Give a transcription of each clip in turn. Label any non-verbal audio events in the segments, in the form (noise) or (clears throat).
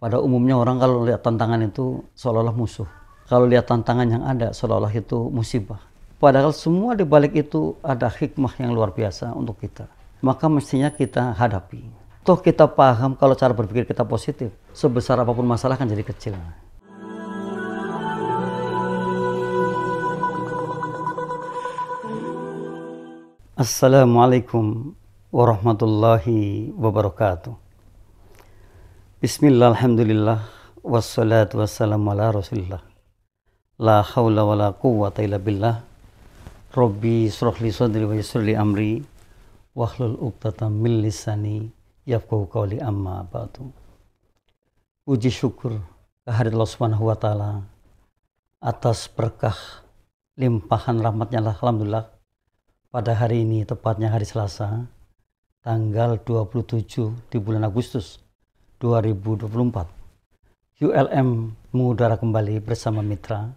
Pada umumnya orang kalau lihat tantangan itu seolah-olah musuh. Kalau lihat tantangan yang ada seolah-olah itu musibah. Padahal semua di balik itu ada hikmah yang luar biasa untuk kita. Maka mestinya kita hadapi. Toh kita paham kalau cara berpikir kita positif, sebesar apapun masalah kan jadi kecil. Assalamualaikum warahmatullahi wabarakatuh. Bismillah, alhamdulillah, wassalatu wassalamu ala rasulillah. La hawla wa la quwwata illa billah. Rabbi li sadri wa li amri. Wahlul uqtata min lisani yafkuhu qawli amma ba'du. Uji syukur kehadirat Allah Subhanahu wa taala atas berkah limpahan rahmatnya Allah. Alhamdulillah pada hari ini tepatnya hari Selasa tanggal 27 di bulan Agustus 2024. ULM mengudara kembali bersama mitra.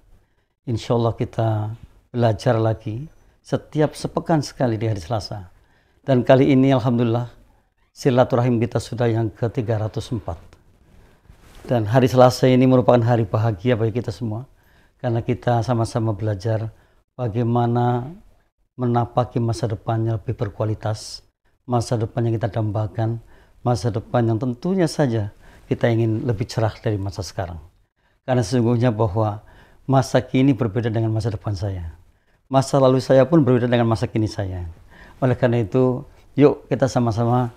Insya Allah kita belajar lagi setiap sepekan sekali di hari Selasa. Dan kali ini Alhamdulillah silaturahim kita sudah yang ke-304. Dan hari Selasa ini merupakan hari bahagia bagi kita semua. Karena kita sama-sama belajar bagaimana menapaki masa depannya lebih berkualitas, masa depan yang kita dambakan, masa depan yang tentunya saja kita ingin lebih cerah dari masa sekarang. Karena sesungguhnya bahwa masa kini berbeda dengan masa depan saya. Masa lalu saya pun berbeda dengan masa kini saya. Oleh karena itu, yuk kita sama-sama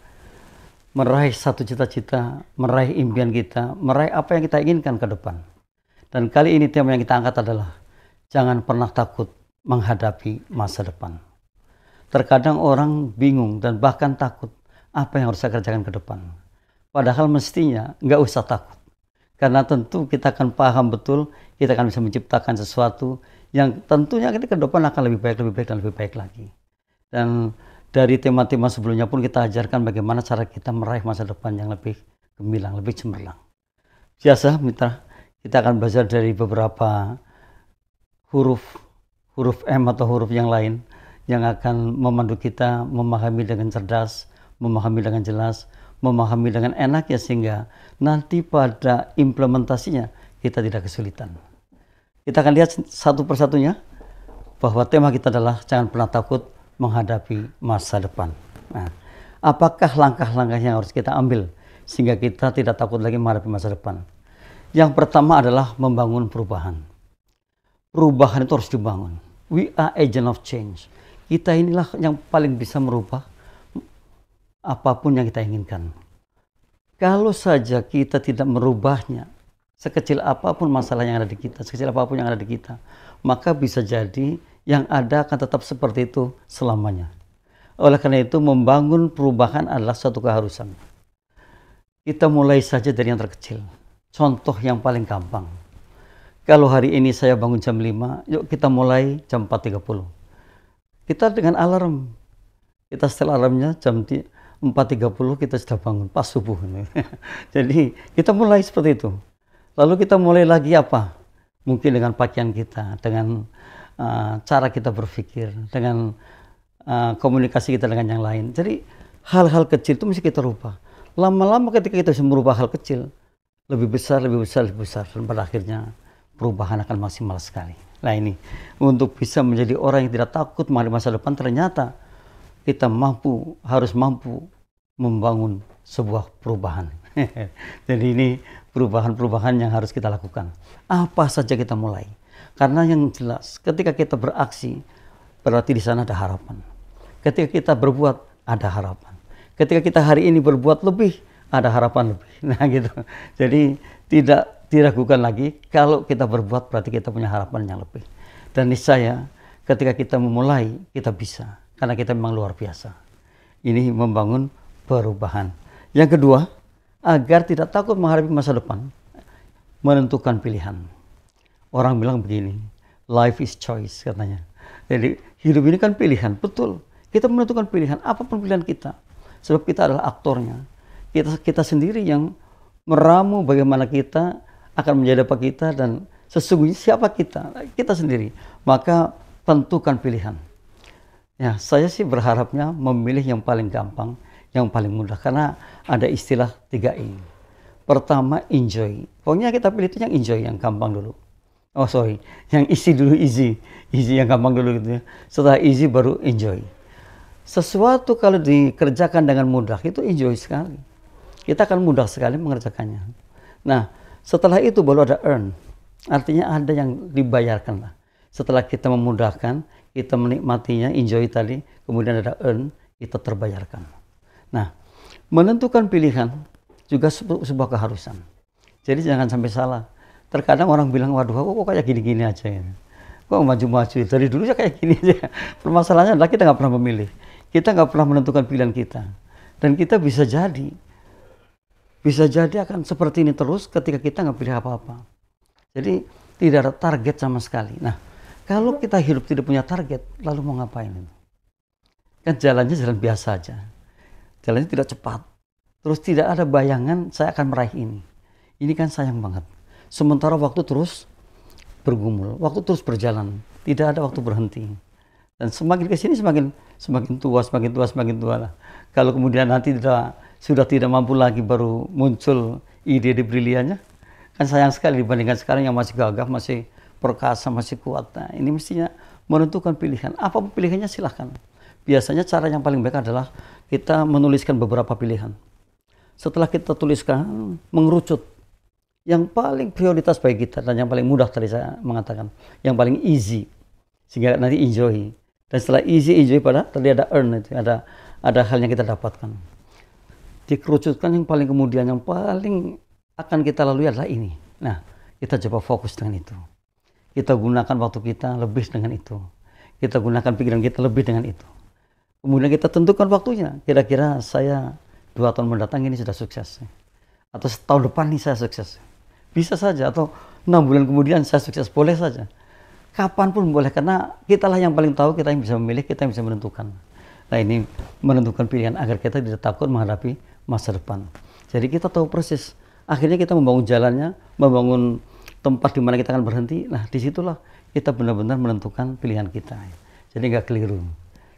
meraih satu cita-cita, meraih impian kita, meraih apa yang kita inginkan ke depan. Dan kali ini tema yang kita angkat adalah jangan pernah takut menghadapi masa depan. Terkadang orang bingung dan bahkan takut apa yang harus saya kerjakan ke depan. Padahal mestinya nggak usah takut. Karena tentu kita akan paham betul, kita akan bisa menciptakan sesuatu yang tentunya kita ke depan akan lebih baik, lebih baik, dan lebih baik lagi. Dan dari tema-tema sebelumnya pun kita ajarkan bagaimana cara kita meraih masa depan yang lebih gemilang, lebih cemerlang. Biasa, mitra, kita akan belajar dari beberapa huruf, huruf M atau huruf yang lain yang akan memandu kita memahami dengan cerdas, memahami dengan jelas, memahami dengan enak ya sehingga nanti pada implementasinya kita tidak kesulitan. Kita akan lihat satu persatunya bahwa tema kita adalah jangan pernah takut menghadapi masa depan. Nah, apakah langkah langkah yang harus kita ambil sehingga kita tidak takut lagi menghadapi masa depan? Yang pertama adalah membangun perubahan. Perubahan itu harus dibangun. We are agent of change. Kita inilah yang paling bisa merubah apapun yang kita inginkan. Kalau saja kita tidak merubahnya, sekecil apapun masalah yang ada di kita, sekecil apapun yang ada di kita, maka bisa jadi yang ada akan tetap seperti itu selamanya. Oleh karena itu, membangun perubahan adalah suatu keharusan. Kita mulai saja dari yang terkecil. Contoh yang paling gampang. Kalau hari ini saya bangun jam 5, yuk kita mulai jam 4.30. Kita dengan alarm. Kita setel alarmnya jam 4.30 kita sudah bangun pas subuh. (laughs) Jadi kita mulai seperti itu. Lalu kita mulai lagi apa? Mungkin dengan pakaian kita, dengan uh, cara kita berpikir, dengan uh, komunikasi kita dengan yang lain. Jadi hal-hal kecil itu mesti kita rubah. Lama-lama ketika kita bisa merubah hal kecil, lebih besar, lebih besar, lebih besar. Dan pada akhirnya perubahan akan maksimal sekali. Nah ini, untuk bisa menjadi orang yang tidak takut menghadapi masa depan ternyata kita mampu harus mampu membangun sebuah perubahan. (laughs) Jadi ini perubahan-perubahan yang harus kita lakukan. Apa saja kita mulai. Karena yang jelas ketika kita beraksi berarti di sana ada harapan. Ketika kita berbuat ada harapan. Ketika kita hari ini berbuat lebih ada harapan lebih. (laughs) Nah gitu. Jadi tidak diragukan lagi kalau kita berbuat berarti kita punya harapan yang lebih. Dan niscaya ketika kita memulai kita bisa karena kita memang luar biasa. Ini membangun perubahan. Yang kedua, agar tidak takut menghadapi masa depan, menentukan pilihan. Orang bilang begini, life is choice katanya. Jadi hidup ini kan pilihan, betul. Kita menentukan pilihan, apapun pilihan kita. Sebab kita adalah aktornya. Kita, kita sendiri yang meramu bagaimana kita akan menjadi apa kita dan sesungguhnya siapa kita, kita sendiri. Maka tentukan pilihan. Ya, saya sih berharapnya memilih yang paling gampang, yang paling mudah karena ada istilah tiga i Pertama enjoy. Pokoknya kita pilih itu yang enjoy, yang gampang dulu. Oh sorry, yang easy dulu easy, easy yang gampang dulu gitu ya. Setelah easy baru enjoy. Sesuatu kalau dikerjakan dengan mudah itu enjoy sekali. Kita akan mudah sekali mengerjakannya. Nah, setelah itu baru ada earn. Artinya ada yang dibayarkan lah. Setelah kita memudahkan, kita menikmatinya, enjoy tadi, kemudian ada earn, kita terbayarkan. Nah, menentukan pilihan juga sebuah keharusan. Jadi jangan sampai salah. Terkadang orang bilang, waduh aku kok kayak gini-gini aja ya. Kok maju-maju, dari dulu ya kayak gini aja. (laughs) Permasalahannya adalah kita nggak pernah memilih. Kita nggak pernah menentukan pilihan kita. Dan kita bisa jadi, bisa jadi akan seperti ini terus ketika kita nggak pilih apa-apa. Jadi tidak ada target sama sekali. Nah, kalau kita hidup tidak punya target, lalu mau ngapain itu? Kan jalannya jalan biasa aja. Jalannya tidak cepat. Terus tidak ada bayangan saya akan meraih ini. Ini kan sayang banget. Sementara waktu terus bergumul, waktu terus berjalan, tidak ada waktu berhenti. Dan semakin ke sini semakin semakin tua, semakin tua, semakin tua lah. Kalau kemudian nanti tidak, sudah tidak mampu lagi baru muncul ide-ide briliannya, kan sayang sekali dibandingkan sekarang yang masih gagah, masih perkasa masih kuat. Nah, ini mestinya menentukan pilihan. Apa pilihannya silahkan. Biasanya cara yang paling baik adalah kita menuliskan beberapa pilihan. Setelah kita tuliskan, mengerucut yang paling prioritas bagi kita dan yang paling mudah tadi saya mengatakan, yang paling easy sehingga nanti enjoy. Dan setelah easy enjoy pada tadi ada earn itu, ada ada hal yang kita dapatkan. Dikerucutkan yang paling kemudian yang paling akan kita lalui adalah ini. Nah, kita coba fokus dengan itu. Kita gunakan waktu kita lebih dengan itu. Kita gunakan pikiran kita lebih dengan itu. Kemudian kita tentukan waktunya. Kira-kira saya dua tahun mendatang ini sudah sukses. Atau setahun depan ini saya sukses. Bisa saja. Atau enam bulan kemudian saya sukses. Boleh saja. Kapanpun boleh. Karena kitalah yang paling tahu, kita yang bisa memilih, kita yang bisa menentukan. Nah ini menentukan pilihan agar kita tidak takut menghadapi masa depan. Jadi kita tahu persis. Akhirnya kita membangun jalannya, membangun tempat di mana kita akan berhenti, nah disitulah kita benar-benar menentukan pilihan kita. Jadi nggak keliru.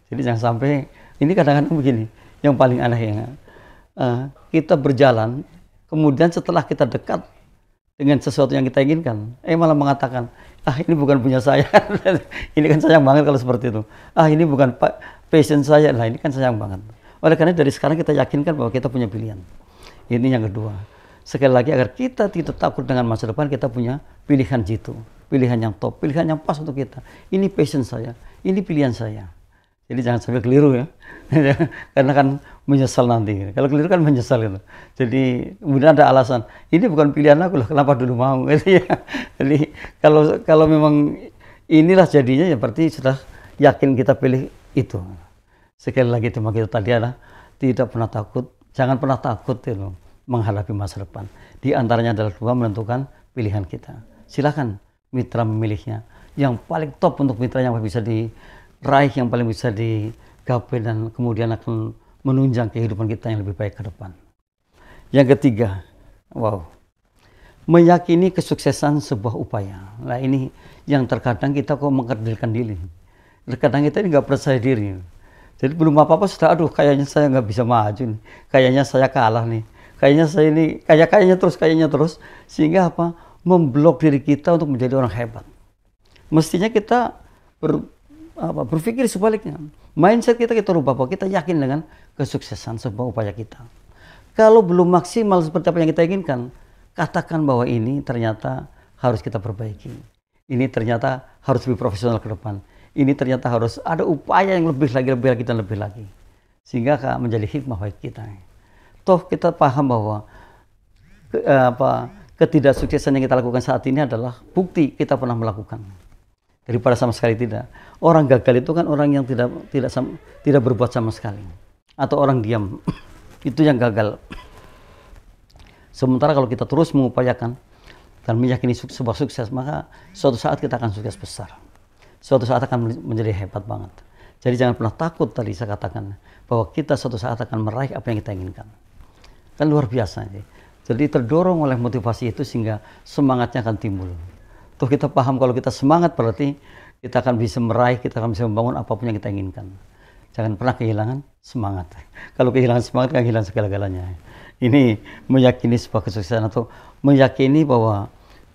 Jadi jangan sampai ini kadang-kadang begini, yang paling aneh ya. Eh, kita berjalan, kemudian setelah kita dekat dengan sesuatu yang kita inginkan, eh malah mengatakan, ah ini bukan punya saya, (laughs) ini kan sayang banget kalau seperti itu. Ah ini bukan passion saya, nah ini kan sayang banget. Oleh karena dari sekarang kita yakinkan bahwa kita punya pilihan. Ini yang kedua sekali lagi agar kita tidak takut dengan masa depan kita punya pilihan jitu pilihan yang top pilihan yang pas untuk kita ini passion saya ini pilihan saya jadi jangan sampai keliru ya (laughs) karena kan menyesal nanti kalau keliru kan menyesal itu jadi kemudian ada alasan ini bukan pilihan aku lah kenapa dulu mau (laughs) gitu ya jadi kalau kalau memang inilah jadinya ya berarti sudah yakin kita pilih itu sekali lagi tema kita gitu tadi adalah tidak pernah takut jangan pernah takut itu you menghadapi masa depan. Di antaranya adalah Tuhan menentukan pilihan kita. Silahkan mitra memilihnya. Yang paling top untuk mitra yang bisa diraih, yang paling bisa digapai dan kemudian akan menunjang kehidupan kita yang lebih baik ke depan. Yang ketiga, wow, meyakini kesuksesan sebuah upaya. Nah ini yang terkadang kita kok mengkerdilkan diri. Terkadang kita ini nggak percaya diri. Jadi belum apa-apa sudah, aduh kayaknya saya nggak bisa maju nih. Kayaknya saya kalah nih kayaknya saya ini kayak kayaknya terus kayaknya terus sehingga apa memblok diri kita untuk menjadi orang hebat mestinya kita ber, apa, berpikir sebaliknya mindset kita kita rubah bahwa kita yakin dengan kesuksesan sebuah upaya kita kalau belum maksimal seperti apa yang kita inginkan katakan bahwa ini ternyata harus kita perbaiki ini ternyata harus lebih profesional ke depan ini ternyata harus ada upaya yang lebih lagi lebih lagi dan lebih lagi sehingga menjadi hikmah baik kita toh kita paham bahwa ke, eh, apa ketidaksuksesan yang kita lakukan saat ini adalah bukti kita pernah melakukan daripada sama sekali tidak. Orang gagal itu kan orang yang tidak tidak sama, tidak berbuat sama sekali atau orang diam. (laughs) itu yang gagal. Sementara kalau kita terus mengupayakan dan meyakini sebuah sukses, maka suatu saat kita akan sukses besar. Suatu saat akan menjadi hebat banget. Jadi jangan pernah takut tadi saya katakan bahwa kita suatu saat akan meraih apa yang kita inginkan. Kan luar biasa. ini. Jadi terdorong oleh motivasi itu sehingga semangatnya akan timbul. Tuh kita paham kalau kita semangat berarti kita akan bisa meraih, kita akan bisa membangun apapun yang kita inginkan. Jangan pernah kehilangan semangat. (laughs) Kalau kehilangan semangat, kan kehilangan segala-galanya. Ini meyakini sebuah kesuksesan atau meyakini bahwa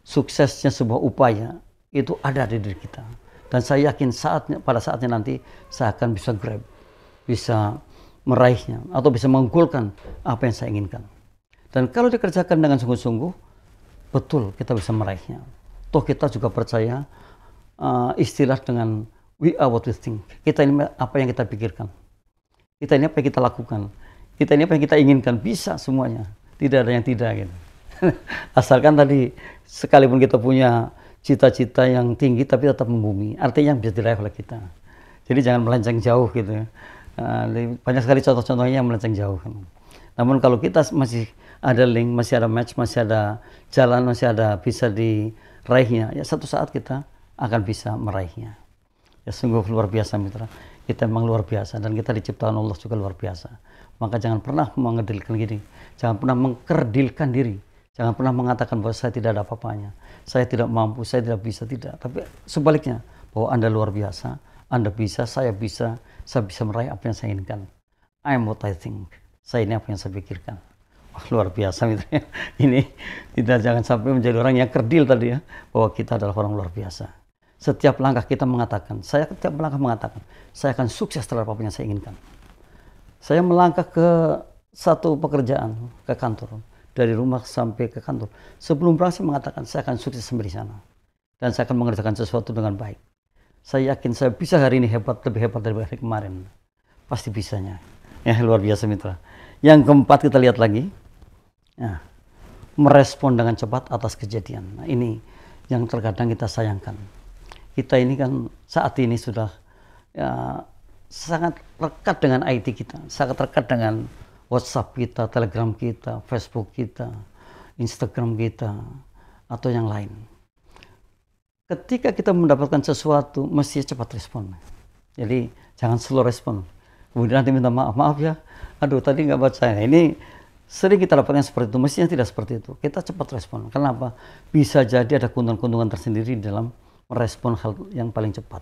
suksesnya sebuah upaya itu ada di diri kita. Dan saya yakin saatnya pada saatnya nanti saya akan bisa grab, bisa meraihnya atau bisa mengunggulkan apa yang saya inginkan. Dan kalau dikerjakan dengan sungguh-sungguh, betul kita bisa meraihnya. Toh kita juga percaya uh, istilah dengan we are what we think. Kita ini apa yang kita pikirkan. Kita ini apa yang kita lakukan. Kita ini apa yang kita inginkan. Bisa semuanya. Tidak ada yang tidak. Gitu. (laughs) Asalkan tadi sekalipun kita punya cita-cita yang tinggi tapi tetap membumi. Artinya yang bisa diraih oleh kita. Jadi jangan melenceng jauh gitu ya. Eh, banyak sekali contoh-contohnya yang melenceng jauh. Namun kalau kita masih ada link, masih ada match, masih ada jalan, masih ada bisa diraihnya, ya satu saat kita akan bisa meraihnya. Ya sungguh luar biasa mitra. Kita memang luar biasa dan kita diciptakan Allah juga luar biasa. Maka jangan pernah mengedilkan diri, jangan pernah mengkerdilkan diri. Jangan pernah mengatakan bahwa saya tidak ada apa-apanya, saya tidak mampu, saya tidak bisa, tidak. Tapi sebaliknya, bahwa Anda luar biasa, Anda bisa, saya bisa, saya bisa meraih apa yang saya inginkan. I am what I think. Saya ini apa yang saya pikirkan. Wah luar biasa ya. (laughs) Ini tidak jangan sampai menjadi orang yang kerdil tadi ya. Bahwa kita adalah orang luar biasa. Setiap langkah kita mengatakan, saya setiap langkah mengatakan, saya akan sukses terhadap apa yang saya inginkan. Saya melangkah ke satu pekerjaan, ke kantor. Dari rumah sampai ke kantor. Sebelum berangkat mengatakan, saya akan sukses sampai di sana. Dan saya akan mengerjakan sesuatu dengan baik saya yakin saya bisa hari ini hebat lebih hebat dari hari kemarin pasti bisanya ya luar biasa mitra yang keempat kita lihat lagi ya, merespon dengan cepat atas kejadian nah, ini yang terkadang kita sayangkan kita ini kan saat ini sudah ya, sangat rekat dengan IT kita sangat rekat dengan WhatsApp kita, Telegram kita, Facebook kita, Instagram kita, atau yang lain ketika kita mendapatkan sesuatu mesti cepat respon. Jadi jangan slow respon. Kemudian nanti minta maaf, maaf ya. Aduh tadi nggak baca. Nah, ini sering kita dapatkan seperti itu. Mestinya tidak seperti itu. Kita cepat respon. Kenapa? Bisa jadi ada keuntungan-keuntungan tersendiri dalam merespon hal yang paling cepat.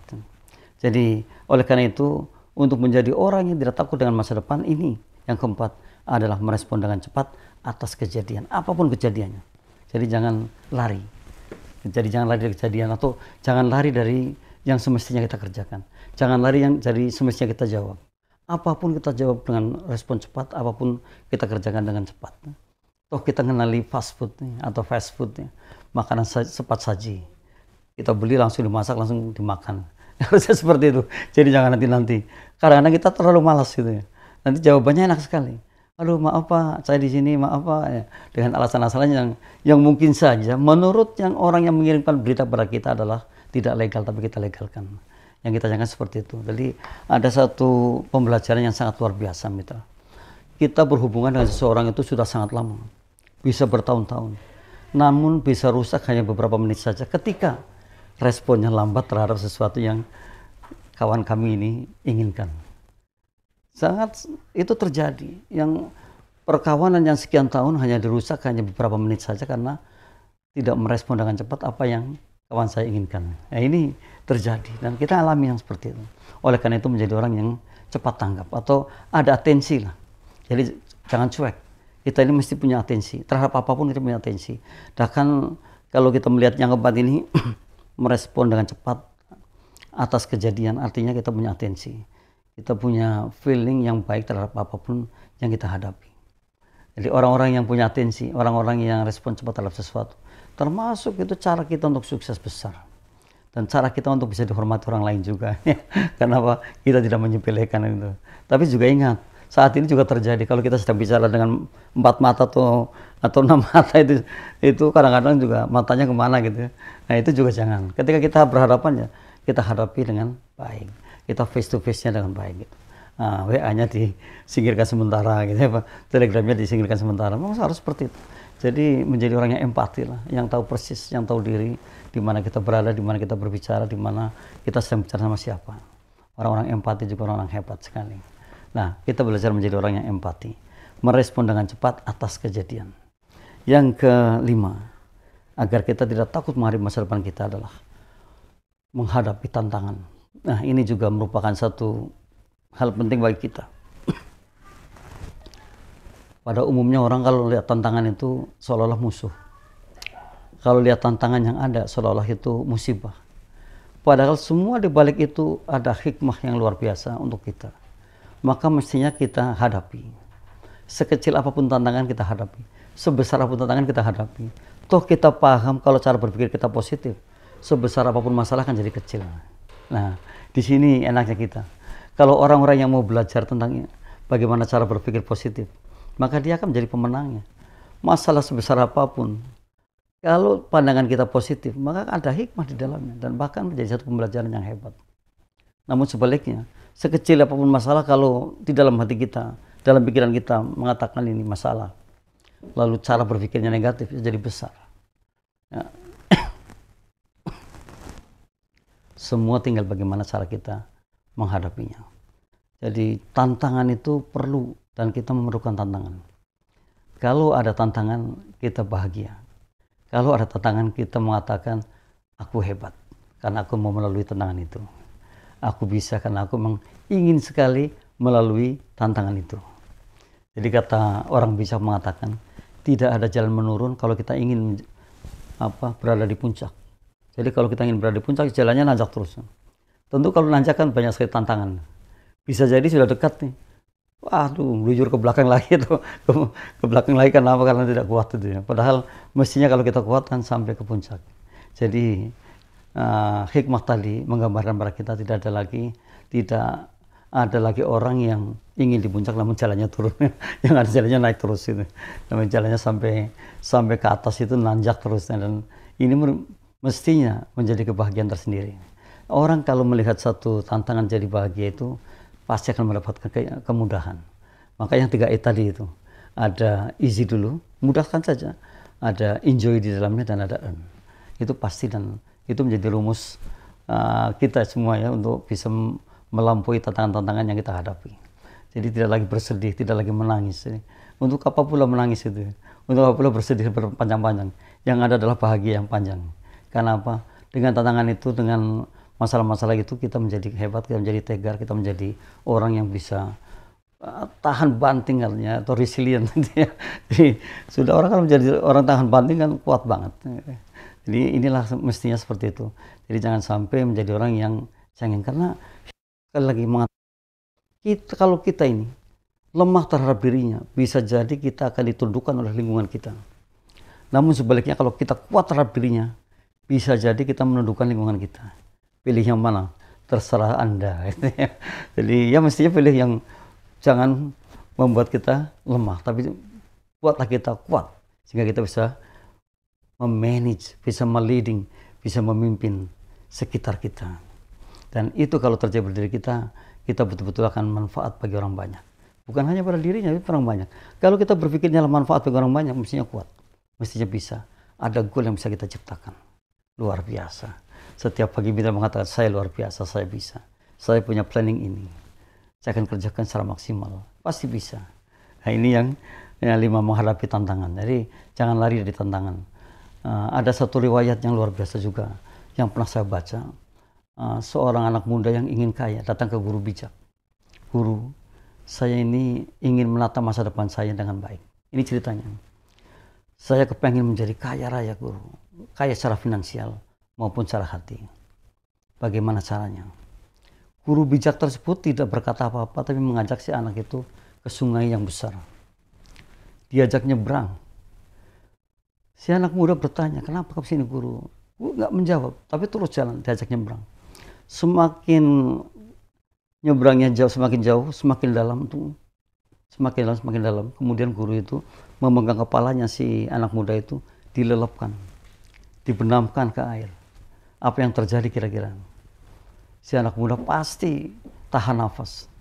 Jadi oleh karena itu untuk menjadi orang yang tidak takut dengan masa depan ini yang keempat adalah merespon dengan cepat atas kejadian apapun kejadiannya. Jadi jangan lari, jadi jangan lari dari kejadian atau jangan lari dari yang semestinya kita kerjakan. Jangan lari yang dari semestinya kita jawab. Apapun kita jawab dengan respon cepat, apapun kita kerjakan dengan cepat. Toh kita kenali fast food nih, atau fast food nih, makanan cepat saji. Kita beli langsung dimasak, langsung dimakan. (laughs) Harusnya seperti itu. Jadi jangan nanti-nanti. Karena kita terlalu malas gitu ya. Nanti jawabannya enak sekali aduh maaf pak saya di sini maaf pak ya, dengan alasan-alasan yang yang mungkin saja menurut yang orang yang mengirimkan berita kepada kita adalah tidak legal tapi kita legalkan yang kita jangan seperti itu jadi ada satu pembelajaran yang sangat luar biasa mitra kita berhubungan dengan seseorang itu sudah sangat lama bisa bertahun-tahun namun bisa rusak hanya beberapa menit saja ketika responnya lambat terhadap sesuatu yang kawan kami ini inginkan. Sangat itu terjadi. Yang perkawanan yang sekian tahun hanya dirusak hanya beberapa menit saja karena tidak merespon dengan cepat apa yang kawan saya inginkan. Nah, ini terjadi dan kita alami yang seperti itu. Oleh karena itu menjadi orang yang cepat tanggap atau ada atensi lah. Jadi jangan cuek. Kita ini mesti punya atensi terhadap apapun kita punya atensi. Bahkan kalau kita melihat yang keempat ini (clears throat) merespon dengan cepat atas kejadian artinya kita punya atensi kita punya feeling yang baik terhadap apapun yang kita hadapi. Jadi orang-orang yang punya atensi, orang-orang yang respon cepat terhadap sesuatu, termasuk itu cara kita untuk sukses besar dan cara kita untuk bisa dihormati orang lain juga. (laughs) Ya. Kenapa kita tidak menyepelekan itu? Tapi juga ingat, saat ini juga terjadi kalau kita sedang bicara dengan empat mata atau atau (laughs) enam mata itu itu kadang-kadang juga matanya kemana gitu. Ya. Nah itu juga jangan. Ketika kita berhadapannya, kita hadapi dengan baik kita face to face-nya dengan baik gitu. Nah, WA-nya disingkirkan sementara gitu ya Pak. Telegramnya disingkirkan sementara. Memang harus seperti itu. Jadi menjadi orang yang empati lah, yang tahu persis, yang tahu diri di mana kita berada, di mana kita berbicara, di mana kita sedang bicara sama siapa. Orang-orang empati juga orang-orang hebat sekali. Nah, kita belajar menjadi orang yang empati, merespon dengan cepat atas kejadian. Yang kelima, agar kita tidak takut menghadapi masa depan kita adalah menghadapi tantangan Nah, ini juga merupakan satu hal penting bagi kita. Pada umumnya orang kalau lihat tantangan itu seolah-olah musuh. Kalau lihat tantangan yang ada seolah-olah itu musibah. Padahal semua di balik itu ada hikmah yang luar biasa untuk kita. Maka mestinya kita hadapi. Sekecil apapun tantangan kita hadapi. Sebesar apapun tantangan kita hadapi. Toh kita paham kalau cara berpikir kita positif. Sebesar apapun masalah akan jadi kecil. Nah, di sini enaknya kita. Kalau orang-orang yang mau belajar tentang bagaimana cara berpikir positif, maka dia akan menjadi pemenangnya. Masalah sebesar apapun, kalau pandangan kita positif, maka ada hikmah di dalamnya dan bahkan menjadi satu pembelajaran yang hebat. Namun sebaliknya, sekecil apapun masalah kalau di dalam hati kita, dalam pikiran kita mengatakan ini masalah, lalu cara berpikirnya negatif jadi besar. Ya, Semua tinggal bagaimana cara kita menghadapinya. Jadi tantangan itu perlu dan kita memerlukan tantangan. Kalau ada tantangan, kita bahagia. Kalau ada tantangan, kita mengatakan, aku hebat karena aku mau melalui tantangan itu. Aku bisa karena aku memang ingin sekali melalui tantangan itu. Jadi kata orang bisa mengatakan, tidak ada jalan menurun kalau kita ingin apa berada di puncak. Jadi kalau kita ingin berada di puncak, jalannya nanjak terus. Tentu kalau nanjak kan banyak sekali tantangan. Bisa jadi sudah dekat nih. Wah tuh melujur ke belakang lagi (laughs) tuh Ke, ke belakang lagi kenapa? Karena tidak kuat itu ya. Padahal mestinya kalau kita kuat kan sampai ke puncak. Jadi uh, hikmah tadi menggambarkan pada kita tidak ada lagi tidak ada lagi orang yang ingin di puncak namun jalannya turun (laughs) yang ada jalannya naik terus itu namun jalannya sampai sampai ke atas itu nanjak terus dan ini mestinya menjadi kebahagiaan tersendiri. Orang kalau melihat satu tantangan jadi bahagia itu pasti akan mendapatkan ke kemudahan. Maka yang tiga E tadi itu ada easy dulu, mudahkan saja. Ada enjoy di dalamnya dan ada earn. Itu pasti dan itu menjadi rumus uh, kita semua ya untuk bisa melampaui tantangan-tantangan yang kita hadapi. Jadi tidak lagi bersedih, tidak lagi menangis. Jadi, untuk apa pula menangis itu? Untuk apa pula bersedih berpanjang-panjang? Yang ada adalah bahagia yang panjang. Karena apa? Dengan tantangan itu, dengan masalah-masalah itu kita menjadi hebat, kita menjadi tegar, kita menjadi orang yang bisa eh, tahan banting artinya atau resilient ya. (laughs) Jadi sudah orang kalau menjadi orang tahan banting kan kuat banget. Jadi inilah mestinya seperti itu. Jadi jangan sampai menjadi orang yang cengeng karena sekali lagi kita kalau kita ini lemah terhadap dirinya bisa jadi kita akan ditundukkan oleh lingkungan kita. Namun sebaliknya kalau kita kuat terhadap dirinya bisa jadi kita menundukkan lingkungan kita. Pilih yang mana? Terserah Anda. (laughs) jadi ya mestinya pilih yang jangan membuat kita lemah, tapi kuatlah kita kuat sehingga kita bisa memanage, bisa meliding, bisa memimpin sekitar kita. Dan itu kalau terjadi pada diri kita, kita betul-betul akan manfaat bagi orang banyak. Bukan hanya pada dirinya, tapi orang banyak. Kalau kita berpikirnya manfaat bagi orang banyak, mestinya kuat. Mestinya bisa. Ada goal yang bisa kita ciptakan luar biasa. Setiap pagi Bintang mengatakan, saya luar biasa, saya bisa. Saya punya planning ini. Saya akan kerjakan secara maksimal. Pasti bisa. Nah ini yang, yang lima menghadapi tantangan. Jadi jangan lari dari tantangan. Uh, ada satu riwayat yang luar biasa juga. Yang pernah saya baca. Uh, seorang anak muda yang ingin kaya datang ke guru bijak. Guru, saya ini ingin menata masa depan saya dengan baik. Ini ceritanya. Saya kepengen menjadi kaya raya guru kaya secara finansial maupun secara hati. Bagaimana caranya? Guru bijak tersebut tidak berkata apa-apa tapi mengajak si anak itu ke sungai yang besar. Diajak nyebrang. Si anak muda bertanya, kenapa ke sini guru? Guru nggak menjawab, tapi terus jalan, diajak nyebrang. Semakin nyebrangnya jauh, semakin jauh, semakin dalam tuh. Semakin dalam, semakin dalam. Kemudian guru itu memegang kepalanya si anak muda itu dilelepkan dibenamkan ke air. Apa yang terjadi kira-kira? Si anak muda pasti tahan nafas.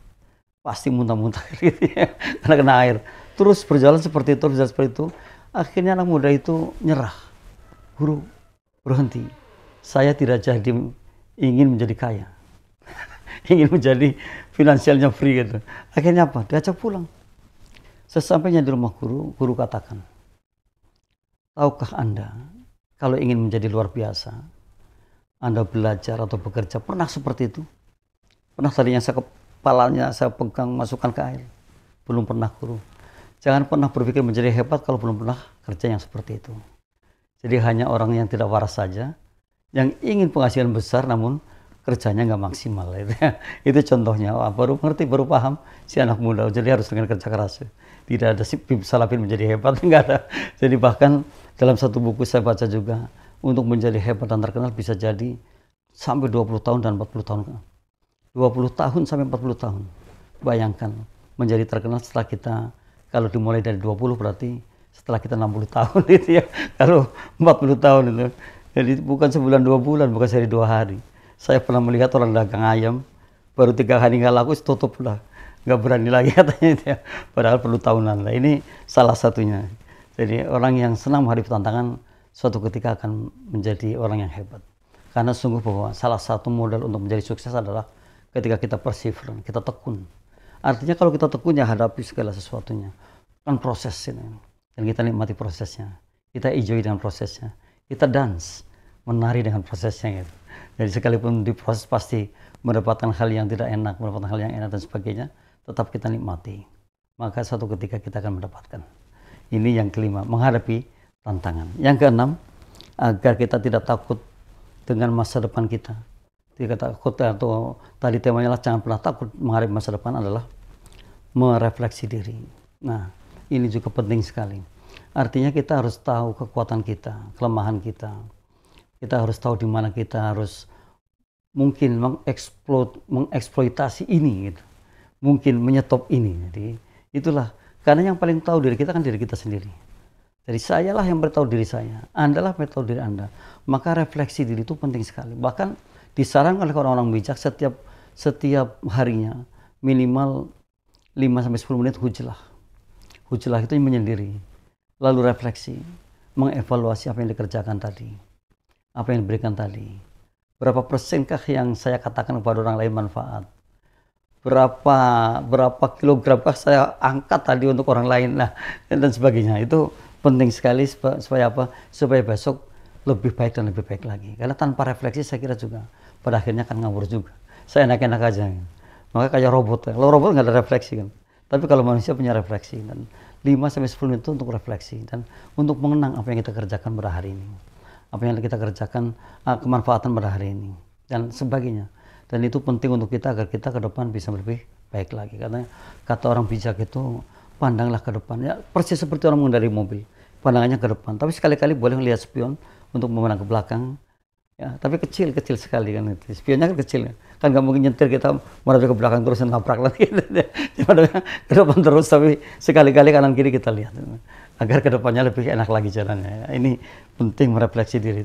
Pasti muntah-muntah (laughs) gitu ya, karena kena air. Terus berjalan seperti itu, berjalan seperti itu. Akhirnya anak muda itu nyerah. Guru, berhenti. Saya tidak jadi ingin menjadi kaya. (laughs) ingin menjadi finansialnya free gitu. Akhirnya apa? Diajak pulang. Sesampainya di rumah guru, guru katakan, Tahukah Anda kalau ingin menjadi luar biasa, Anda belajar atau bekerja, pernah seperti itu? Pernah tadinya saya kepalanya saya pegang masukkan ke air? Belum pernah guru. Jangan pernah berpikir menjadi hebat kalau belum pernah kerja yang seperti itu. Jadi hanya orang yang tidak waras saja, yang ingin penghasilan besar namun kerjanya nggak maksimal gitu ya. itu, contohnya baru mengerti baru paham si anak muda jadi harus dengan kerja keras tidak ada Bib Salafin menjadi hebat, enggak (laughs) ada. Jadi bahkan dalam satu buku saya baca juga, untuk menjadi hebat dan terkenal bisa jadi sampai 20 tahun dan 40 tahun. 20 tahun sampai 40 tahun. Bayangkan, menjadi terkenal setelah kita, kalau dimulai dari 20 berarti setelah kita 60 tahun (laughs) itu ya. Kalau 40 tahun itu. Jadi bukan sebulan dua bulan, bukan sehari dua hari. Saya pernah melihat orang dagang ayam, baru tiga hari nggak laku, tutup lah nggak berani lagi (laughs) katanya itu ya. Padahal perlu tahunan. lah ini salah satunya. Jadi orang yang senang menghadapi tantangan suatu ketika akan menjadi orang yang hebat. Karena sungguh bahwa salah satu modal untuk menjadi sukses adalah ketika kita persevere, kita tekun. Artinya kalau kita tekun ya hadapi segala sesuatunya. Kan proses ini. Dan kita nikmati prosesnya. Kita enjoy dengan prosesnya. Kita dance, menari dengan prosesnya gitu. Jadi sekalipun di proses pasti mendapatkan hal yang tidak enak, mendapatkan hal yang enak dan sebagainya tetap kita nikmati. Maka satu ketika kita akan mendapatkan. Ini yang kelima, menghadapi tantangan. Yang keenam, agar kita tidak takut dengan masa depan kita. Tidak takut atau tadi temanya lah jangan pernah takut menghadapi masa depan adalah merefleksi diri. Nah, ini juga penting sekali. Artinya kita harus tahu kekuatan kita, kelemahan kita. Kita harus tahu di mana kita harus mungkin mengeksploit, mengeksploitasi ini gitu mungkin menyetop ini. Jadi itulah karena yang paling tahu diri kita kan diri kita sendiri. Jadi sayalah yang bertahu diri saya, Anda lah bertahu diri Anda. Maka refleksi diri itu penting sekali. Bahkan disarankan oleh orang-orang bijak setiap setiap harinya minimal 5 sampai 10 menit hujlah. Hujlah itu menyendiri. Lalu refleksi, mengevaluasi apa yang dikerjakan tadi. Apa yang diberikan tadi. Berapa persenkah yang saya katakan kepada orang lain manfaat? berapa berapa kilogram saya angkat tadi untuk orang lain lah dan sebagainya itu penting sekali supaya apa supaya besok lebih baik dan lebih baik lagi karena tanpa refleksi saya kira juga pada akhirnya akan ngawur juga saya enak-enak aja maka kayak robot ya. kalau robot nggak ada refleksi kan tapi kalau manusia punya refleksi dan 5 sampai sepuluh menit itu untuk refleksi dan untuk mengenang apa yang kita kerjakan pada hari ini apa yang kita kerjakan ah, kemanfaatan pada hari ini dan sebagainya dan itu penting untuk kita agar kita ke depan bisa lebih baik lagi karena kata orang bijak itu pandanglah ke depan ya persis seperti orang mengendari mobil pandangannya ke depan tapi sekali-kali boleh melihat spion untuk memandang ke belakang ya tapi kecil kecil sekali kan itu spionnya kan kecil ya. kan nggak mungkin nyetir kita merasa ke belakang terus nabrak lagi (laughs) ke depan terus tapi sekali-kali kanan kiri kita lihat agar kedepannya lebih enak lagi jalannya ini penting merefleksi diri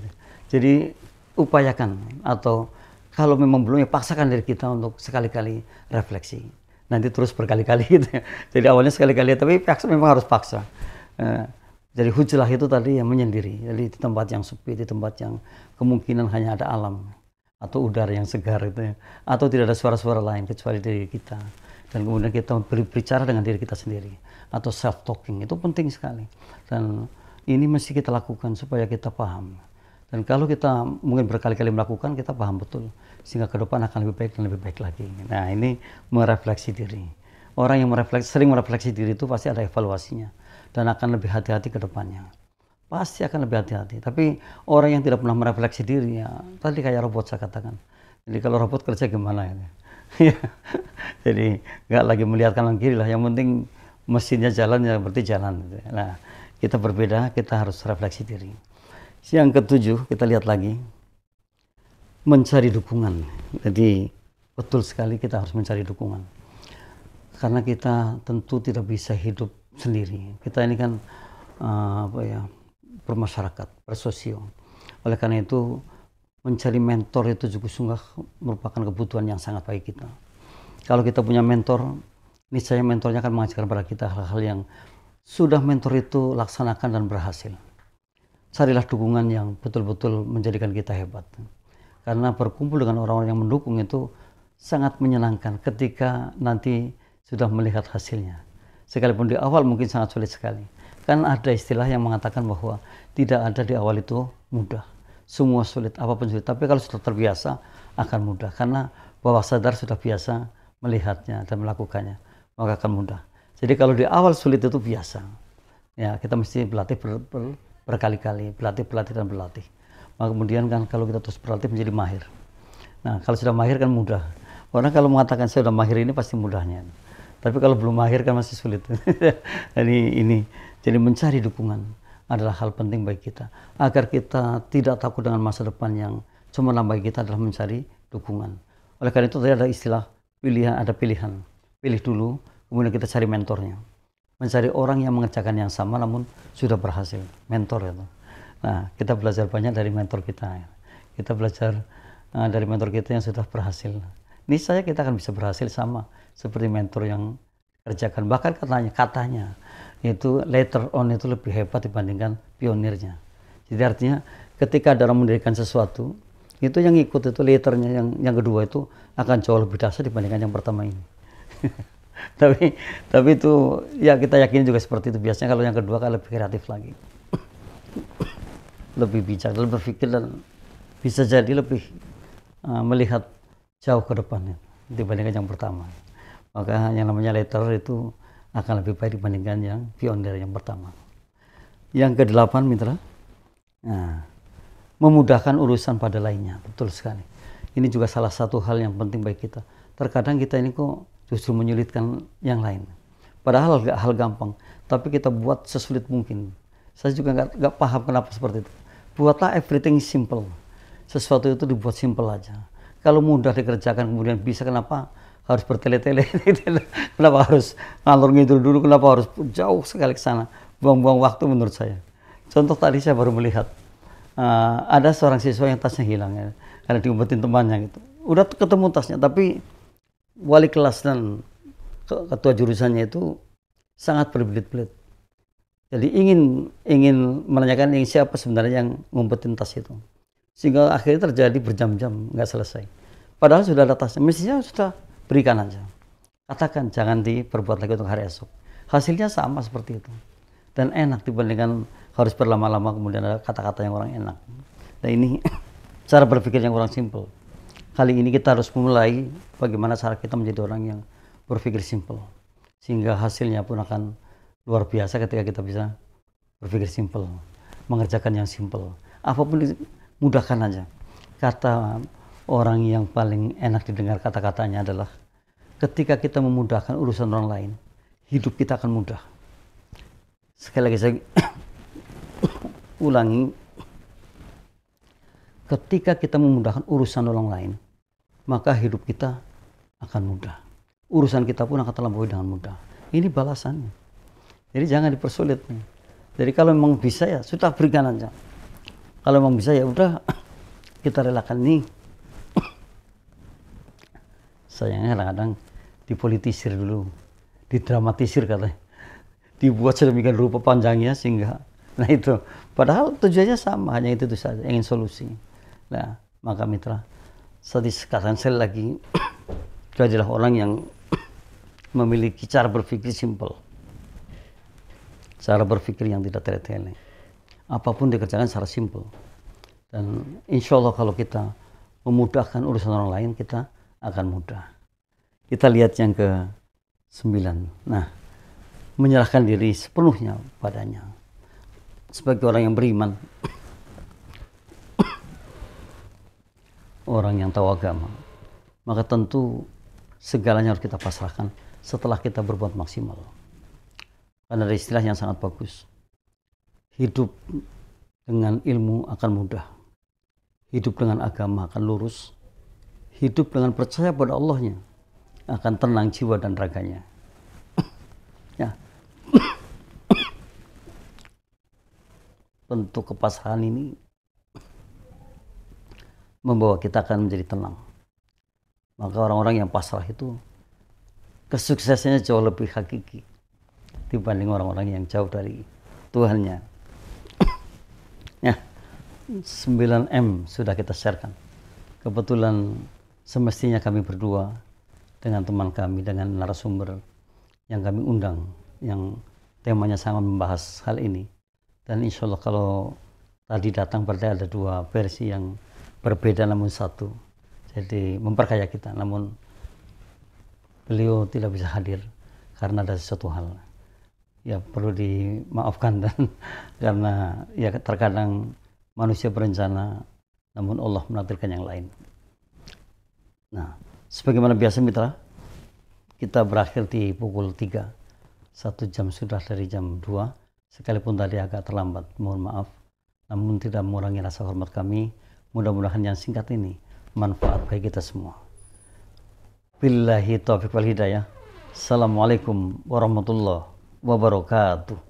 jadi upayakan atau kalau memang belum ya paksakan diri kita untuk sekali-kali refleksi. Nanti terus berkali-kali (laughs) gitu ya. Jadi awalnya sekali-kali tapi paksa memang harus paksa. Eh, jadi hujlah itu tadi yang menyendiri. Jadi di tempat yang sepi, di tempat yang kemungkinan hanya ada alam atau udara yang segar itu ya. Atau tidak ada suara-suara lain kecuali diri kita. Dan kemudian kita berbicara dengan diri kita sendiri atau self talking itu penting sekali. Dan ini mesti kita lakukan supaya kita paham. Dan kalau kita mungkin berkali-kali melakukan, kita paham betul sehingga ke depan akan lebih baik dan lebih baik lagi. Nah, ini merefleksi diri. Orang yang merefleksi, sering merefleksi diri itu pasti ada evaluasinya dan akan lebih hati-hati ke depannya. Pasti akan lebih hati-hati. Tapi orang yang tidak pernah merefleksi diri ya tadi kayak robot saya katakan. Jadi kalau robot kerja gimana ya? (laughs) ya. Jadi nggak lagi melihat kanan kiri lah. Yang penting mesinnya jalan ya berarti jalan. Nah kita berbeda, kita harus refleksi diri. Yang ketujuh kita lihat lagi mencari dukungan. Jadi betul sekali kita harus mencari dukungan. Karena kita tentu tidak bisa hidup sendiri. Kita ini kan uh, apa ya bermasyarakat, bersosio. Oleh karena itu mencari mentor itu juga sungguh merupakan kebutuhan yang sangat baik kita. Kalau kita punya mentor, niscaya mentornya akan mengajarkan kepada kita hal-hal yang sudah mentor itu laksanakan dan berhasil. Carilah dukungan yang betul-betul menjadikan kita hebat karena berkumpul dengan orang-orang yang mendukung itu sangat menyenangkan ketika nanti sudah melihat hasilnya. Sekalipun di awal mungkin sangat sulit sekali. Kan ada istilah yang mengatakan bahwa tidak ada di awal itu mudah. Semua sulit, apapun sulit. Tapi kalau sudah terbiasa akan mudah. Karena bawah sadar sudah biasa melihatnya dan melakukannya. Maka akan mudah. Jadi kalau di awal sulit itu biasa. Ya, kita mesti berlatih ber, ber, berkali-kali, berlatih, berlatih, dan berlatih maka kemudian kan kalau kita terus berlatih menjadi mahir. Nah, kalau sudah mahir kan mudah. Orang kalau mengatakan saya sudah mahir ini pasti mudahnya. Tapi kalau belum mahir kan masih sulit. (laughs) Jadi ini jadi mencari dukungan adalah hal penting bagi kita agar kita tidak takut dengan masa depan yang cuma bagi kita adalah mencari dukungan. Oleh karena itu tadi ada istilah pilihan ada pilihan. Pilih dulu kemudian kita cari mentornya. Mencari orang yang mengerjakan yang sama namun sudah berhasil, mentor itu. Nah, kita belajar banyak dari mentor kita. Kita belajar uh, dari mentor kita yang sudah berhasil. Ini saya kita akan bisa berhasil sama seperti mentor yang kerjakan. Bahkan katanya, katanya itu later on itu lebih hebat dibandingkan pionirnya. Jadi artinya ketika ada orang mendirikan sesuatu, itu yang ikut itu laternya yang yang kedua itu akan jauh lebih dahsyat dibandingkan yang pertama ini. (laughs) tapi tapi itu ya kita yakin juga seperti itu biasanya kalau yang kedua kan lebih kreatif lagi lebih bijak dalam berpikir dan bisa jadi lebih uh, melihat jauh ke depannya dibandingkan yang pertama. Maka yang namanya letter itu akan lebih baik dibandingkan yang pionir yang pertama. Yang kedelapan mitra, nah, memudahkan urusan pada lainnya, betul sekali. Ini juga salah satu hal yang penting bagi kita. Terkadang kita ini kok justru menyulitkan yang lain. Padahal hal gampang, tapi kita buat sesulit mungkin. Saya juga nggak paham kenapa seperti itu buatlah everything simple. Sesuatu itu dibuat simple aja. Kalau mudah dikerjakan kemudian bisa kenapa harus bertele-tele? (laughs) kenapa harus ngalur ngidul dulu? Kenapa harus jauh sekali ke sana? Buang-buang waktu menurut saya. Contoh tadi saya baru melihat uh, ada seorang siswa yang tasnya hilang ya. Karena diumpetin temannya gitu. Udah ketemu tasnya tapi wali kelas dan ketua jurusannya itu sangat berbelit-belit jadi ingin ingin menanyakan ingin siapa sebenarnya yang ngumpetin tas itu. Sehingga akhirnya terjadi berjam-jam nggak selesai. Padahal sudah ada tasnya, mestinya sudah berikan aja. Katakan jangan diperbuat lagi untuk hari esok. Hasilnya sama seperti itu. Dan enak dibandingkan harus berlama-lama kemudian ada kata-kata yang orang enak. Nah ini (coughs) cara berpikir yang kurang simpel. Kali ini kita harus memulai bagaimana cara kita menjadi orang yang berpikir simpel. Sehingga hasilnya pun akan luar biasa ketika kita bisa berpikir simpel, mengerjakan yang simpel. Apapun mudahkan aja. Kata orang yang paling enak didengar kata-katanya adalah ketika kita memudahkan urusan orang lain, hidup kita akan mudah. Sekali lagi saya (coughs) ulangi, ketika kita memudahkan urusan orang lain, maka hidup kita akan mudah. Urusan kita pun akan terlampaui dengan mudah. Ini balasannya. Jadi jangan dipersulit. Jadi kalau memang bisa ya sudah berikan aja. Kalau memang bisa ya udah (coughs) kita relakan nih. (coughs) Sayangnya kadang-kadang dipolitisir dulu, didramatisir katanya. Dibuat sedemikian rupa panjangnya sehingga (laughs) nah itu padahal tujuannya sama hanya itu itu saja ingin solusi. Nah, maka mitra saya sekarang saya lagi jadilah (coughs) orang yang memiliki cara berpikir simple cara berpikir yang tidak tereleng. Apapun dikerjakan secara simpel. Dan insya Allah kalau kita memudahkan urusan orang lain, kita akan mudah. Kita lihat yang ke sembilan. Nah, menyerahkan diri sepenuhnya padanya. Sebagai orang yang beriman, orang yang tahu agama, maka tentu segalanya harus kita pasrahkan setelah kita berbuat maksimal. Karena ada istilah yang sangat bagus. Hidup dengan ilmu akan mudah. Hidup dengan agama akan lurus. Hidup dengan percaya pada Allahnya akan tenang jiwa dan raganya. (coughs) ya. (coughs) Bentuk kepasrahan ini membawa kita akan menjadi tenang. Maka orang-orang yang pasrah itu kesuksesannya jauh lebih hakiki dibanding orang-orang yang jauh dari Tuhannya. ya, 9M sudah kita sharekan. Kebetulan semestinya kami berdua dengan teman kami, dengan narasumber yang kami undang, yang temanya sama membahas hal ini. Dan insya Allah kalau tadi datang berarti ada dua versi yang berbeda namun satu. Jadi memperkaya kita, namun beliau tidak bisa hadir karena ada sesuatu hal ya perlu dimaafkan dan (laughs) karena ya terkadang manusia berencana namun Allah menakdirkan yang lain. Nah, sebagaimana biasa mitra, kita berakhir di pukul 3. Satu jam sudah dari jam 2, sekalipun tadi agak terlambat, mohon maaf. Namun tidak mengurangi rasa hormat kami, mudah-mudahan yang singkat ini manfaat bagi kita semua. Billahi taufiq wal hidayah. Assalamualaikum warahmatullahi wabarakatuh.